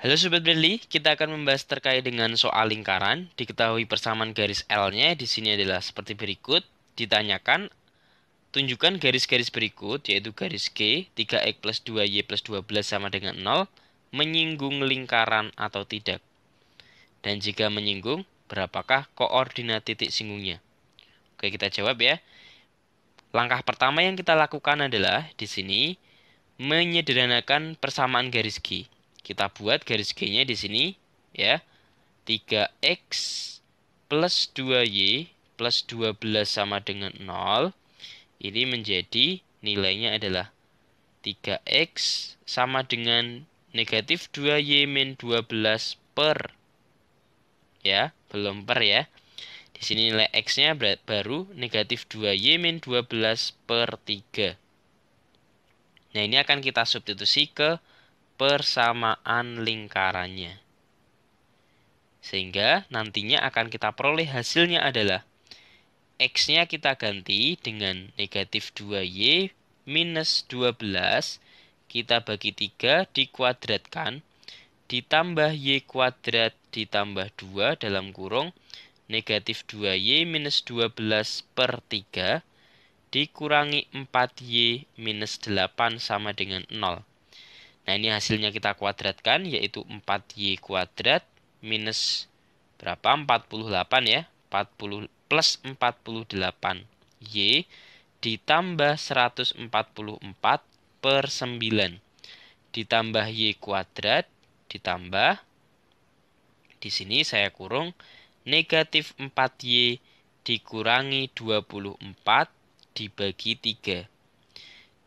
Halo Sobat Bradley, kita akan membahas terkait dengan soal lingkaran. Diketahui persamaan garis L-nya di sini adalah seperti berikut. Ditanyakan, tunjukkan garis-garis berikut, yaitu garis G, 3X plus 2Y plus 12 sama dengan 0, menyinggung lingkaran atau tidak. Dan jika menyinggung, berapakah koordinat titik singgungnya? Oke, kita jawab ya. Langkah pertama yang kita lakukan adalah di sini menyederhanakan persamaan garis G. Kita buat garis G-nya di sini ya. 3x plus 2y plus 12 sama dengan 0. Ini menjadi nilainya adalah 3x sama dengan negatif 2y min 12 per. Ya, belum per ya. Di sini nilai x-nya baru negatif 2y min 12 per 3. Nah, ini akan kita substitusi ke persamaan lingkarannya. Sehingga nantinya akan kita peroleh hasilnya adalah X-nya kita ganti dengan negatif 2Y minus 12 kita bagi 3 dikuadratkan ditambah Y kuadrat ditambah 2 dalam kurung negatif 2Y minus 12 per 3 dikurangi 4Y minus 8 sama dengan 0. Nah ini hasilnya kita kuadratkan yaitu 4Y kuadrat minus berapa 48 ya 40 plus 48Y ditambah 144 per 9 ditambah Y kuadrat ditambah di sini saya kurung negatif 4Y dikurangi 24 dibagi 3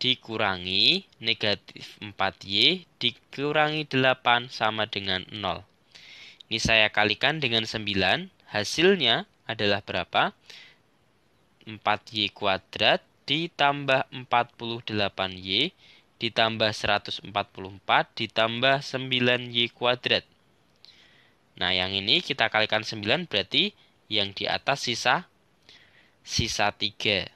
dikurangi negatif 4Y dikurangi 8 sama dengan 0. Ini saya kalikan dengan 9. Hasilnya adalah berapa? 4Y kuadrat ditambah 48Y ditambah 144 ditambah 9Y kuadrat. Nah, yang ini kita kalikan 9 berarti yang di atas sisa sisa 3.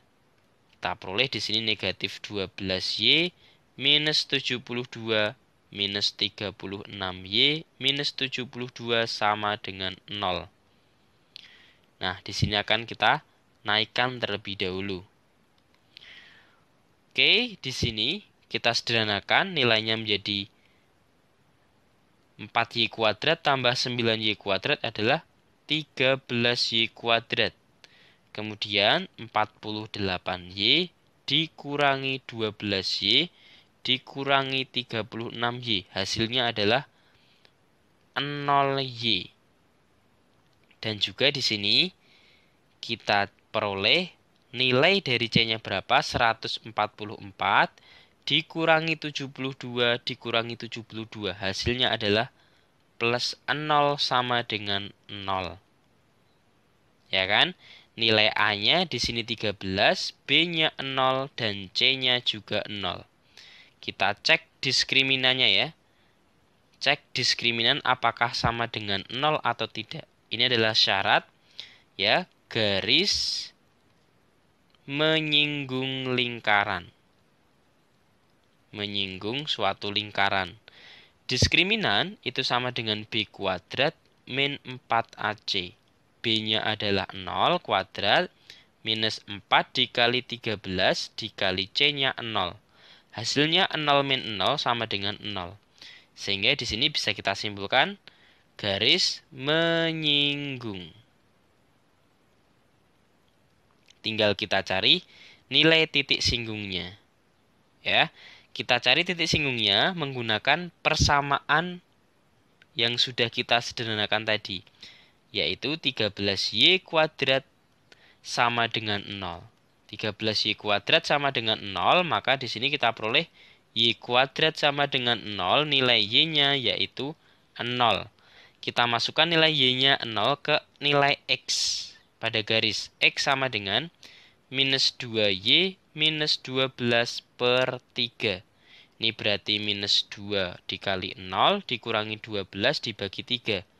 Kita peroleh di sini negatif 12Y minus 72 minus 36Y minus 72 sama dengan 0. Nah, di sini akan kita naikkan terlebih dahulu. Oke, di sini kita sederhanakan nilainya menjadi 4y kuadrat tambah 9y kuadrat adalah 13y kuadrat. Kemudian 48Y dikurangi 12Y dikurangi 36Y. Hasilnya adalah 0Y. Dan juga di sini kita peroleh nilai dari C-nya berapa? 144 dikurangi 72 dikurangi 72. Hasilnya adalah plus 0 sama dengan 0. Ya kan? Nilai A-nya di sini 13, B-nya 0, dan C-nya juga 0. Kita cek diskriminannya ya. Cek diskriminan apakah sama dengan 0 atau tidak. Ini adalah syarat ya garis menyinggung lingkaran. Menyinggung suatu lingkaran. Diskriminan itu sama dengan B kuadrat min 4AC. B-nya adalah 0 kuadrat minus 4 dikali 13 dikali C-nya 0. Hasilnya 0 min 0 sama dengan 0. Sehingga di sini bisa kita simpulkan garis menyinggung. Tinggal kita cari nilai titik singgungnya. Ya, kita cari titik singgungnya menggunakan persamaan yang sudah kita sederhanakan tadi yaitu 13y kuadrat sama dengan 0. 13y kuadrat sama dengan 0, maka di sini kita peroleh y kuadrat sama dengan 0, nilai y-nya yaitu 0. Kita masukkan nilai y-nya 0 ke nilai x pada garis x sama dengan minus 2y minus 12 per 3. Ini berarti minus 2 dikali 0 dikurangi 12 dibagi 3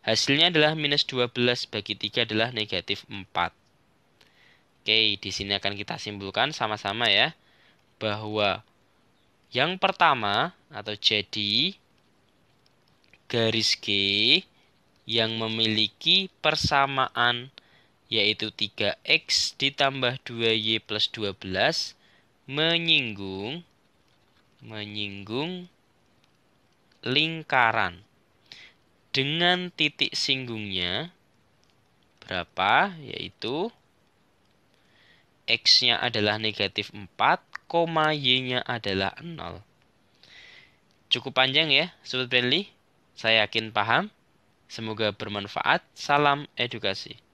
Hasilnya adalah minus 12 bagi 3 adalah negatif 4. Oke, di sini akan kita simpulkan sama-sama ya. Bahwa yang pertama atau jadi garis G yang memiliki persamaan yaitu 3x ditambah 2y plus 12 menyinggung menyinggung lingkaran dengan titik singgungnya berapa? Yaitu X-nya adalah negatif 4, Y-nya adalah 0. Cukup panjang ya, Sobat Bentley. Saya yakin paham. Semoga bermanfaat. Salam edukasi.